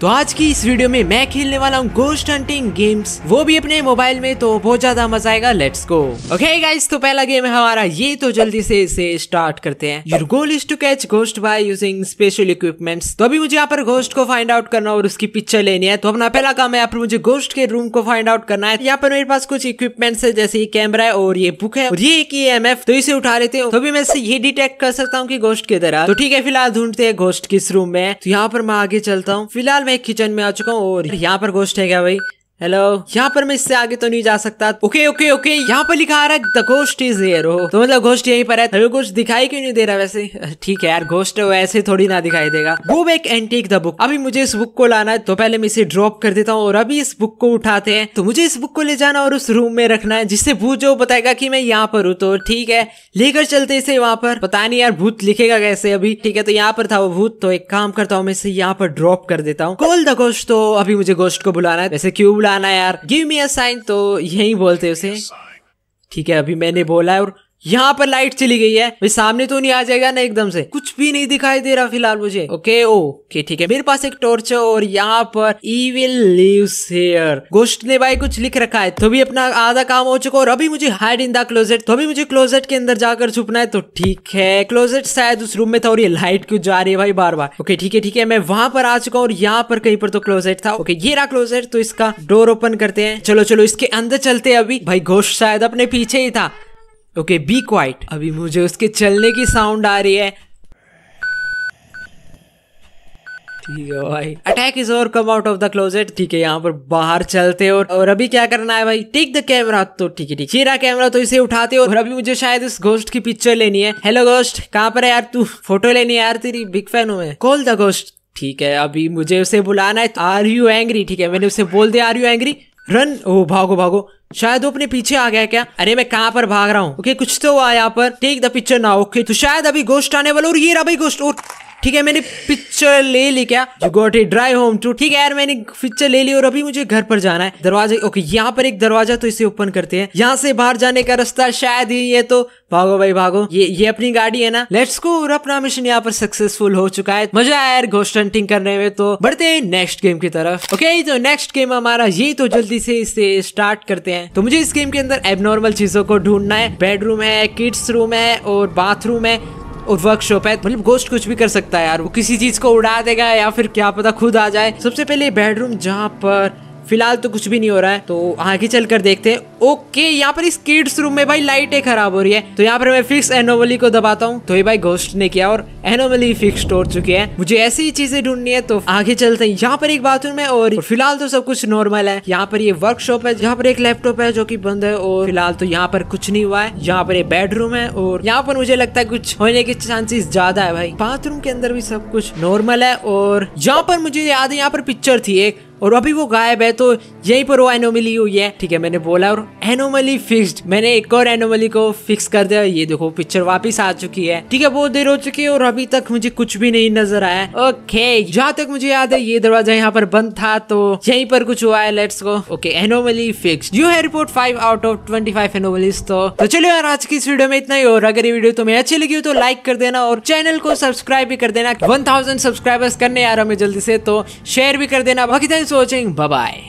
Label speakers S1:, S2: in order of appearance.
S1: तो आज की इस वीडियो में मैं खेलने वाला हूँ गोस्ट हंटिंग गेम्स वो भी अपने मोबाइल में तो बहुत ज्यादा मजा आएगा लेट्स गो ओके गाइस तो पहला गेम है हमारा ये तो जल्दी से इसे स्टार्ट करते हैं your goal is to catch ghost by using special equipments तो अभी मुझे यहाँ पर गोस्ट को फाइंड आउट करना और उसकी पिक्चर लेनी है तो अपना पहला काम है यहाँ पर मुझे गोस्ट के रूम को फाइंड आउट करना है यहाँ पर मेरे पास कुछ इक्विपमेंट्स है जैसे ये कैमरा है और ये बुक है और ये एक एम e एफ तो इसे उठा लेते हैं तो अभी मैं ये डिटेक्ट कर सकता हूँ की गोस्ट के तरह तो ठीक है फिलहाल ढूंढते हैं गोस्ट किस रूम में तो यहाँ पर मैं आगे चलता हूँ फिलहाल मैं किचन में आ चुका हूँ और यहाँ पर गोश्त है क्या भाई हेलो यहाँ पर मैं इससे आगे तो नहीं जा सकता ओके ओके ओके यहाँ पर लिखा आ रहा है द घोस्ट इज हेयर हो तो मतलब घोस्ट यहीं पर है हमें कुछ दिखाई क्यों नहीं दे रहा वैसे ठीक है यार घोस्ट तो वैसे थोड़ी ना दिखाई देगा go back and take the book अभी मुझे इस बुक को लाना है तो पहले मैं इसे ड्रॉप कर देता हूँ और अभी इस बुक को उठाते हैं तो मुझे इस बुक को ले जाना और उस रूम में रखना है जिससे भूत जो बताएगा की मैं यहाँ पर हूँ तो ठीक है लेकर चलते इसे वहाँ पर पता नहीं यार भूत लिखेगा कैसे अभी ठीक है तो यहाँ पर था वो भूत तो एक काम करता हूँ मैं इसे यहाँ पर ड्रॉप कर देता हूँ कॉल द घोस्ट तो अभी मुझे घोस्ट को बुलाना है वैसे क्यों उड़ाना यार गिव मी अ साइन तो यही बोलते उसे ठीक है अभी मैंने बोला है और यहाँ पर लाइट चली गई है भाई सामने तो नहीं आ जाएगा ना एकदम से कुछ भी नहीं दिखाई दे रहा फिलहाल मुझे ओके ओके ठीक है मेरे पास एक टॉर्च है और यहाँ पर इविल लिव्स हेयर गोस्ट ने भाई कुछ लिख रखा है तो भी अपना आधा काम हो चुका और अभी मुझे हाइड इन द क्लोजेट तो अभी मुझे क्लोजेट के अंदर जाकर छुपना है तो ठीक है क्लोजेट शायद उस रूम में था और ये लाइट क्यों जा रही है भाई बार बार ओके ठीक है ठीक है मैं वहां पर आ चुका हूँ और यहाँ पर कहीं पर तो क्लोजेट था ओके ये रहा क्लोजेट तो इसका डोर ओपन करते हैं चलो चलो इसके अंदर चलते हैं अभी भाई घोष शायद अपने पीछे ही था ओके बी क्वाइट अभी मुझे उसके चलने की साउंड आ रही है attack is over come out of the closet ठीक है यहाँ पर बाहर चलते हो और अभी क्या करना है भाई टेक द कैमरा तो ठीक है ठीक चीरा कैमरा तो इसे उठाते हो और अभी मुझे शायद इस गोस्ट की पिक्चर लेनी है हेलो गोस्ट कहाँ पर है यार तू फोटो लेनी है यार तेरी बिग फैन हूँ मैं कॉल द गोस्ट ठीक है अभी मुझे उसे बुलाना है आर यू एंग्री ठीक है मैंने उसे बोल दिया are you angry run oh भागो भागो शायद वो अपने पीछे आ गया क्या अरे मैं कहाँ पर भाग रहा हूँ ओके okay, कुछ तो हुआ यहाँ पर टेक द पिक्चर ना ओके okay, तो शायद अभी गोस्ट आने वाला और ये रहा भाई और ठीक है मैंने पिक्चर ले ली क्या you got a drive home to ठीक है यार मैंने पिक्चर ले ली और अभी मुझे घर पर जाना है दरवाजे ओके यहाँ पर एक दरवाजा तो इसे ओपन करते हैं यहाँ से बाहर जाने का रास्ता शायद ही ये तो भागो भाई भागो ये ये अपनी गाड़ी है ना लेट्स गो और अपना मिशन यहाँ पर सक्सेसफुल हो चुका है मजा आया यार घोस्ट हंटिंग करने में तो बढ़ते हैं नेक्स्ट गेम की तरफ ओके तो नेक्स्ट गेम हमारा ये तो जल्दी से इसे स्टार्ट करते हैं तो मुझे इस गेम के अंदर एबनॉर्मल चीजों को ढूंढना है बेडरूम है किड्स रूम है और बाथरूम है और वर्कशॉप है मतलब गोस्ट कुछ भी कर सकता है यार वो किसी चीज को उड़ा देगा या फिर क्या पता खुद आ जाए सबसे पहले बेडरूम जहाँ पर फिलहाल तो कुछ भी नहीं हो रहा है तो आगे चल कर देखते हैं ओके यहाँ पर इस किड्स रूम में भाई लाइटें खराब हो रही है तो यहाँ पर मैं फिक्स एनोमली को दबाता हूँ तो ये भाई घोष्ट ने किया और एनोमली फिक्स हो चुकी है मुझे ऐसी ही चीजें ढूंढनी है तो आगे चलते हैं यहाँ पर एक बाथरूम है और फिलहाल तो सब कुछ नॉर्मल है यहाँ पर ये वर्कशॉप है यहाँ पर एक लैपटॉप है जो की बंद है और फिलहाल तो यहाँ पर कुछ नहीं हुआ है यहाँ पर एक बेडरूम है और यहाँ पर मुझे लगता है कुछ होने के चांसेस ज्यादा है भाई बाथरूम के अंदर भी सब कुछ नॉर्मल है और यहाँ पर मुझे याद है यहाँ पर पिक्चर थी एक और अभी वो गायब है तो यहीं पर वो एनोमली हुई है ठीक है मैंने बोला और एनोमली फिक्स्ड मैंने एक और एनोमली को फिक्स कर दिया ये देखो पिक्चर वापस आ चुकी है ठीक है बहुत देर हो चुकी है और अभी तक मुझे कुछ भी नहीं नजर आया ओके जहाँ तक मुझे याद है ये दरवाजा यहाँ पर बंद था तो यही पर कुछ हुआ है लेट्स को ओके एनोमली फिक्स यू है report five out of twenty five anomalies तो, तो चलो यार आज की इस वीडियो में इतना ही और अगर ये वीडियो तुम्हें अच्छी लगी हो तो लाइक कर देना और चैनल को सब्सक्राइब भी कर देना वन थाउजेंड सब्सक्राइबर्स करने आ रहा हमें जल्दी से तो शेयर भी कर देना बाकी थैंक्स वॉचिंग बाय